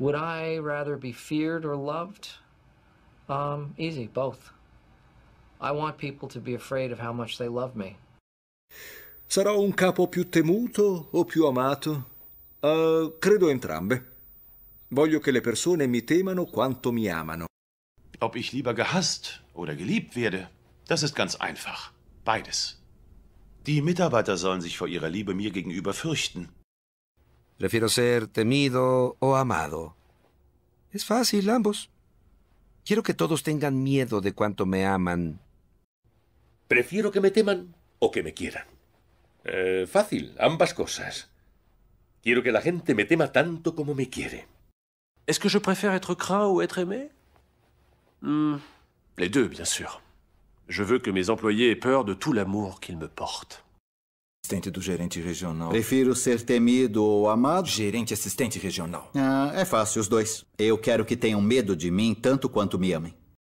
Would I rather be feared or loved? Um, easy, both. I want people to be afraid of how much they love me. Sarò un capo più temuto o più amato? Uh, credo entrambe. Voglio che le persone mi temano quanto mi amano. Ob ich lieber gehasst oder geliebt werde, das ist ganz einfach. Beides. Die Mitarbeiter sollen sich vor ihrer Liebe mir gegenüber fürchten. Prefiero ser temido o amado. Es fácil, ambos. Quiero que todos tengan miedo de cuánto me aman. Prefiero que me teman o que me quieran. Eh, fácil, ambas cosas. Quiero que la gente me tema tanto como me quiere. ¿Es que yo prefiero ser o o être aimé hmm. Les deux, bien sûr. Je veux que mes employés aient peur de tout l'amour qu'ils me portent. assistente do gerente regional. Prefiro ser temido ou amado? Gerente assistente regional. Ah, é fácil, os dois. Eu quero que tenham medo de mim tanto quanto me amem.